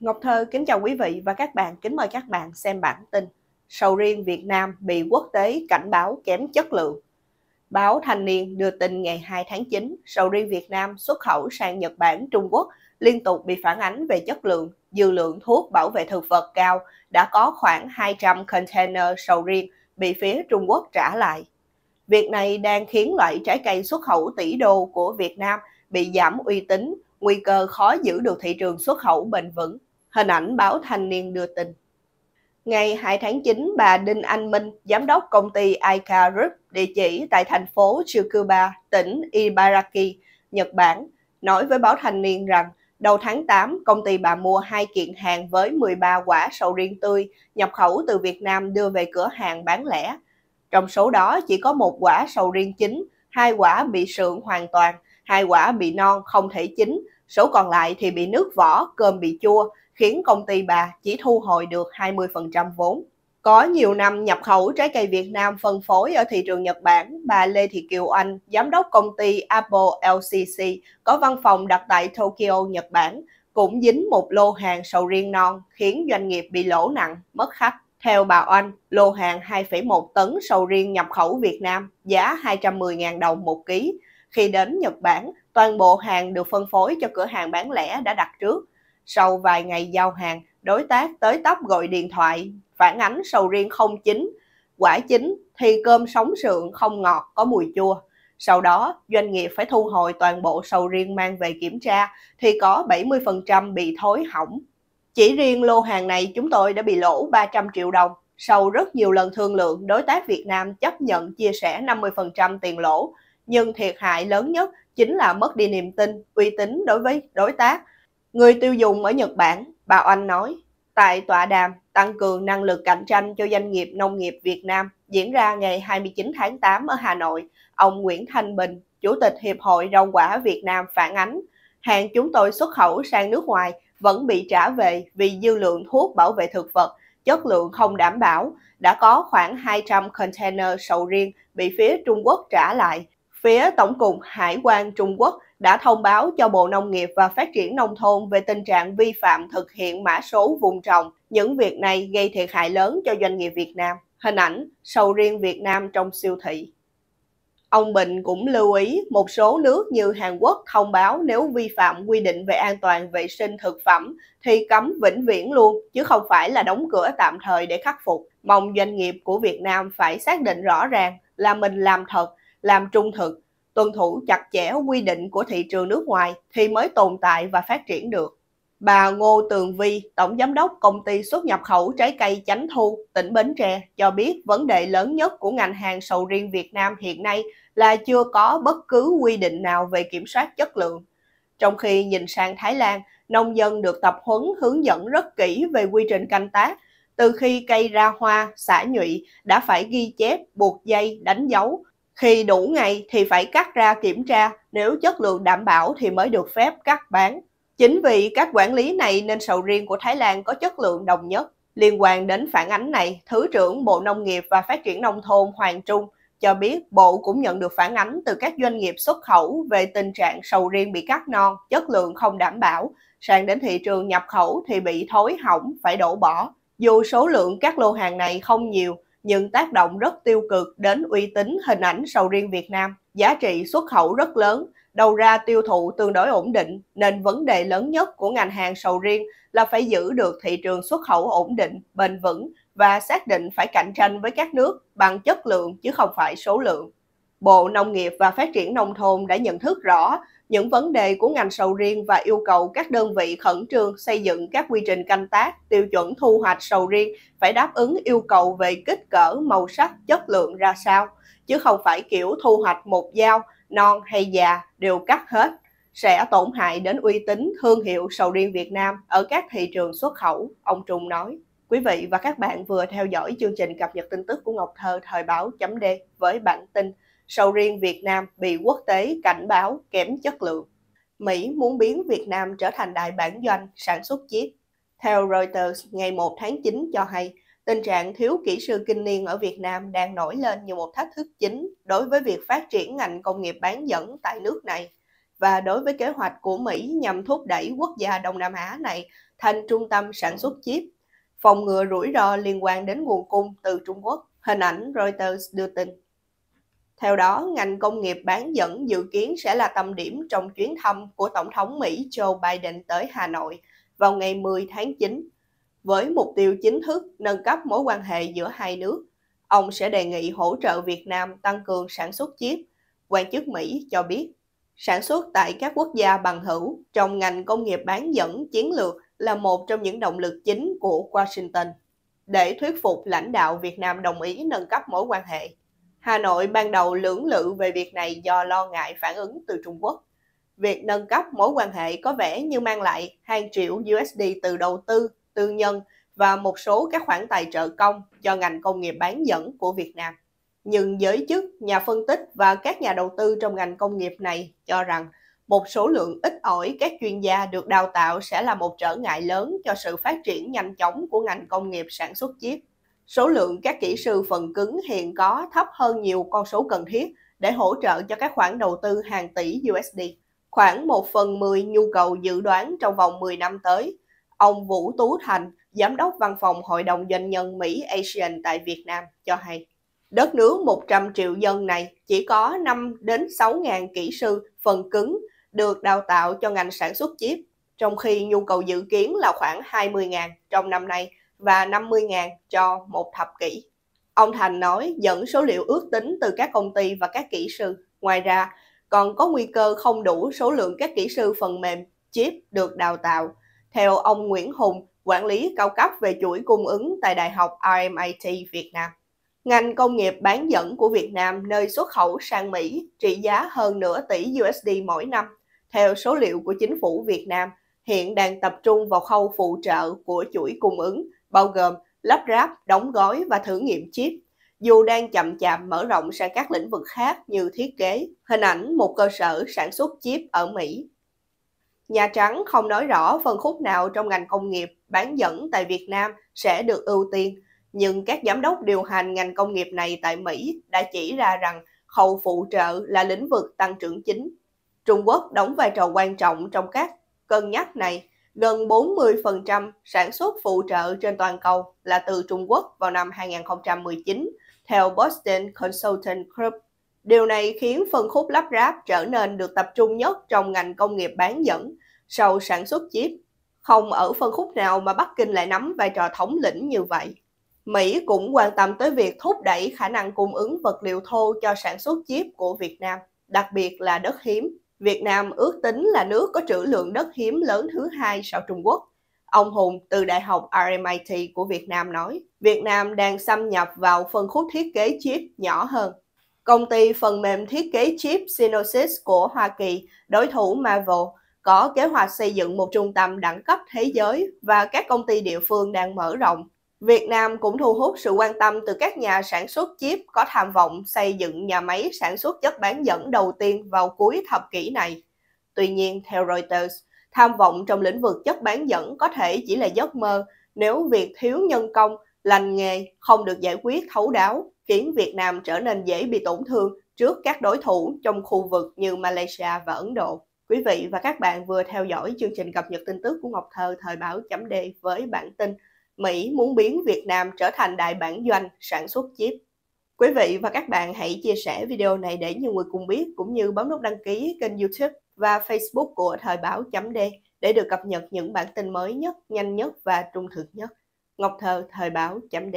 Ngọc Thơ kính chào quý vị và các bạn, kính mời các bạn xem bản tin Sầu riêng Việt Nam bị quốc tế cảnh báo kém chất lượng Báo Thanh Niên đưa tin ngày 2 tháng 9, sầu riêng Việt Nam xuất khẩu sang Nhật Bản, Trung Quốc liên tục bị phản ánh về chất lượng, dư lượng thuốc bảo vệ thực vật cao, đã có khoảng 200 container sầu riêng bị phía Trung Quốc trả lại. Việc này đang khiến loại trái cây xuất khẩu tỷ đô của Việt Nam bị giảm uy tín, nguy cơ khó giữ được thị trường xuất khẩu bền vững hình ảnh báo Thanh niên đưa tin. Ngày 2 tháng 9, bà Đinh Anh Minh, giám đốc công ty IK Group, địa chỉ tại thành phố Tsukuba, tỉnh Ibaraki, Nhật Bản, nói với báo Thanh niên rằng đầu tháng 8, công ty bà mua hai kiện hàng với 13 quả sầu riêng tươi nhập khẩu từ Việt Nam đưa về cửa hàng bán lẻ. Trong số đó chỉ có một quả sầu riêng chín, hai quả bị sượng hoàn toàn, hai quả bị non không thể chín, số còn lại thì bị nước vỏ, cơm bị chua, khiến công ty bà chỉ thu hồi được 20% vốn. Có nhiều năm nhập khẩu trái cây Việt Nam phân phối ở thị trường Nhật Bản, bà Lê Thị Kiều Anh, giám đốc công ty Apple LCC, có văn phòng đặt tại Tokyo, Nhật Bản, cũng dính một lô hàng sầu riêng non khiến doanh nghiệp bị lỗ nặng, mất khách. Theo bà Anh, lô hàng 2,1 tấn sầu riêng nhập khẩu Việt Nam giá 210.000 đồng một ký. Khi đến Nhật Bản, toàn bộ hàng được phân phối cho cửa hàng bán lẻ đã đặt trước. Sau vài ngày giao hàng, đối tác tới tóc gọi điện thoại, phản ánh sầu riêng không chín, quả chín thì cơm sống sượng không ngọt có mùi chua. Sau đó, doanh nghiệp phải thu hồi toàn bộ sầu riêng mang về kiểm tra thì có 70% bị thối hỏng. Chỉ riêng lô hàng này chúng tôi đã bị lỗ 300 triệu đồng. Sau rất nhiều lần thương lượng, đối tác Việt Nam chấp nhận chia sẻ 50% tiền lỗ, nhưng thiệt hại lớn nhất chính là mất đi niềm tin, uy tín đối với đối tác Người tiêu dùng ở Nhật Bản, bà Oanh nói, tại tọa đàm tăng cường năng lực cạnh tranh cho doanh nghiệp nông nghiệp Việt Nam diễn ra ngày 29 tháng 8 ở Hà Nội, ông Nguyễn Thanh Bình, Chủ tịch Hiệp hội Rau quả Việt Nam phản ánh, hàng chúng tôi xuất khẩu sang nước ngoài vẫn bị trả về vì dư lượng thuốc bảo vệ thực vật, chất lượng không đảm bảo. Đã có khoảng 200 container sầu riêng bị phía Trung Quốc trả lại. Phía Tổng cục Hải quan Trung Quốc đã thông báo cho Bộ Nông nghiệp và Phát triển Nông thôn về tình trạng vi phạm thực hiện mã số vùng trồng. Những việc này gây thiệt hại lớn cho doanh nghiệp Việt Nam. Hình ảnh sầu riêng Việt Nam trong siêu thị. Ông Bình cũng lưu ý một số nước như Hàn Quốc thông báo nếu vi phạm quy định về an toàn vệ sinh thực phẩm thì cấm vĩnh viễn luôn, chứ không phải là đóng cửa tạm thời để khắc phục. Mong doanh nghiệp của Việt Nam phải xác định rõ ràng là mình làm thật, làm trung thực, tuân thủ chặt chẽ quy định của thị trường nước ngoài thì mới tồn tại và phát triển được. Bà Ngô Tường Vi, Tổng Giám đốc Công ty xuất nhập khẩu trái cây Chánh Thu, tỉnh Bến Tre, cho biết vấn đề lớn nhất của ngành hàng sầu riêng Việt Nam hiện nay là chưa có bất cứ quy định nào về kiểm soát chất lượng. Trong khi nhìn sang Thái Lan, nông dân được tập huấn hướng dẫn rất kỹ về quy trình canh tác. Từ khi cây ra hoa, xả nhụy đã phải ghi chép, buộc dây, đánh dấu, khi đủ ngày thì phải cắt ra kiểm tra, nếu chất lượng đảm bảo thì mới được phép cắt bán. Chính vì các quản lý này nên sầu riêng của Thái Lan có chất lượng đồng nhất. Liên quan đến phản ánh này, Thứ trưởng Bộ Nông nghiệp và Phát triển Nông thôn Hoàng Trung cho biết Bộ cũng nhận được phản ánh từ các doanh nghiệp xuất khẩu về tình trạng sầu riêng bị cắt non, chất lượng không đảm bảo, sang đến thị trường nhập khẩu thì bị thối hỏng, phải đổ bỏ. Dù số lượng các lô hàng này không nhiều, những tác động rất tiêu cực đến uy tín hình ảnh sầu riêng Việt Nam. Giá trị xuất khẩu rất lớn, đầu ra tiêu thụ tương đối ổn định, nên vấn đề lớn nhất của ngành hàng sầu riêng là phải giữ được thị trường xuất khẩu ổn định, bền vững và xác định phải cạnh tranh với các nước bằng chất lượng chứ không phải số lượng. Bộ Nông nghiệp và Phát triển Nông thôn đã nhận thức rõ những vấn đề của ngành sầu riêng và yêu cầu các đơn vị khẩn trương xây dựng các quy trình canh tác, tiêu chuẩn thu hoạch sầu riêng phải đáp ứng yêu cầu về kích cỡ, màu sắc, chất lượng ra sao, chứ không phải kiểu thu hoạch một dao, non hay già đều cắt hết, sẽ tổn hại đến uy tín thương hiệu sầu riêng Việt Nam ở các thị trường xuất khẩu, ông Trung nói. Quý vị và các bạn vừa theo dõi chương trình cập nhật tin tức của Ngọc Thơ thời báo chấm D với bản tin sầu riêng Việt Nam bị quốc tế cảnh báo kém chất lượng. Mỹ muốn biến Việt Nam trở thành đại bản doanh sản xuất chip. Theo Reuters, ngày 1 tháng 9 cho hay, tình trạng thiếu kỹ sư kinh niên ở Việt Nam đang nổi lên như một thách thức chính đối với việc phát triển ngành công nghiệp bán dẫn tại nước này và đối với kế hoạch của Mỹ nhằm thúc đẩy quốc gia Đông Nam Á này thành trung tâm sản xuất chip, phòng ngừa rủi ro liên quan đến nguồn cung từ Trung Quốc, hình ảnh Reuters đưa tin. Theo đó, ngành công nghiệp bán dẫn dự kiến sẽ là tâm điểm trong chuyến thăm của Tổng thống Mỹ Joe Biden tới Hà Nội vào ngày 10 tháng 9. Với mục tiêu chính thức nâng cấp mối quan hệ giữa hai nước, ông sẽ đề nghị hỗ trợ Việt Nam tăng cường sản xuất chip. Quan chức Mỹ cho biết, sản xuất tại các quốc gia bằng hữu trong ngành công nghiệp bán dẫn chiến lược là một trong những động lực chính của Washington để thuyết phục lãnh đạo Việt Nam đồng ý nâng cấp mối quan hệ. Hà Nội ban đầu lưỡng lự về việc này do lo ngại phản ứng từ Trung Quốc. Việc nâng cấp mối quan hệ có vẻ như mang lại hàng triệu USD từ đầu tư, tư nhân và một số các khoản tài trợ công cho ngành công nghiệp bán dẫn của Việt Nam. Nhưng giới chức, nhà phân tích và các nhà đầu tư trong ngành công nghiệp này cho rằng một số lượng ít ỏi các chuyên gia được đào tạo sẽ là một trở ngại lớn cho sự phát triển nhanh chóng của ngành công nghiệp sản xuất chip Số lượng các kỹ sư phần cứng hiện có thấp hơn nhiều con số cần thiết để hỗ trợ cho các khoản đầu tư hàng tỷ USD, khoảng 1 phần 10 nhu cầu dự đoán trong vòng 10 năm tới. Ông Vũ Tú Thành, Giám đốc Văn phòng Hội đồng Doanh nhân Mỹ Asian tại Việt Nam, cho hay. Đất nước 100 triệu dân này chỉ có 5 đến 6 ngàn kỹ sư phần cứng được đào tạo cho ngành sản xuất chip, trong khi nhu cầu dự kiến là khoảng 20 ngàn trong năm nay và 50.000 cho một thập kỷ. Ông Thành nói dẫn số liệu ước tính từ các công ty và các kỹ sư. Ngoài ra, còn có nguy cơ không đủ số lượng các kỹ sư phần mềm, chip được đào tạo. Theo ông Nguyễn Hùng, quản lý cao cấp về chuỗi cung ứng tại Đại học RMIT Việt Nam. Ngành công nghiệp bán dẫn của Việt Nam nơi xuất khẩu sang Mỹ trị giá hơn nửa tỷ USD mỗi năm. Theo số liệu của chính phủ Việt Nam, hiện đang tập trung vào khâu phụ trợ của chuỗi cung ứng, bao gồm lắp ráp, đóng gói và thử nghiệm chip, dù đang chậm chạp mở rộng sang các lĩnh vực khác như thiết kế, hình ảnh một cơ sở sản xuất chip ở Mỹ. Nhà Trắng không nói rõ phân khúc nào trong ngành công nghiệp bán dẫn tại Việt Nam sẽ được ưu tiên, nhưng các giám đốc điều hành ngành công nghiệp này tại Mỹ đã chỉ ra rằng khâu phụ trợ là lĩnh vực tăng trưởng chính. Trung Quốc đóng vai trò quan trọng trong các cân nhắc này gần 40% sản xuất phụ trợ trên toàn cầu là từ Trung Quốc vào năm 2019, theo Boston Consulting Group. Điều này khiến phân khúc lắp ráp trở nên được tập trung nhất trong ngành công nghiệp bán dẫn sau sản xuất chip. Không ở phân khúc nào mà Bắc Kinh lại nắm vai trò thống lĩnh như vậy. Mỹ cũng quan tâm tới việc thúc đẩy khả năng cung ứng vật liệu thô cho sản xuất chip của Việt Nam, đặc biệt là đất hiếm. Việt Nam ước tính là nước có trữ lượng đất hiếm lớn thứ hai sau Trung Quốc. Ông Hùng từ Đại học RMIT của Việt Nam nói, Việt Nam đang xâm nhập vào phân khúc thiết kế chip nhỏ hơn. Công ty phần mềm thiết kế chip Synopsys của Hoa Kỳ, đối thủ Marvel, có kế hoạch xây dựng một trung tâm đẳng cấp thế giới và các công ty địa phương đang mở rộng Việt Nam cũng thu hút sự quan tâm từ các nhà sản xuất chip có tham vọng xây dựng nhà máy sản xuất chất bán dẫn đầu tiên vào cuối thập kỷ này. Tuy nhiên, theo Reuters, tham vọng trong lĩnh vực chất bán dẫn có thể chỉ là giấc mơ nếu việc thiếu nhân công, lành nghề không được giải quyết thấu đáo, khiến Việt Nam trở nên dễ bị tổn thương trước các đối thủ trong khu vực như Malaysia và Ấn Độ. Quý vị và các bạn vừa theo dõi chương trình cập nhật tin tức của Ngọc Thơ thời báo chấm với bản tin Mỹ muốn biến Việt Nam trở thành đại bản doanh sản xuất chip. Quý vị và các bạn hãy chia sẻ video này để nhiều người cùng biết cũng như bấm nút đăng ký kênh YouTube và Facebook của Thời báo chấm D để được cập nhật những bản tin mới nhất, nhanh nhất và trung thực nhất. Ngọc Thơ, Thời báo chấm D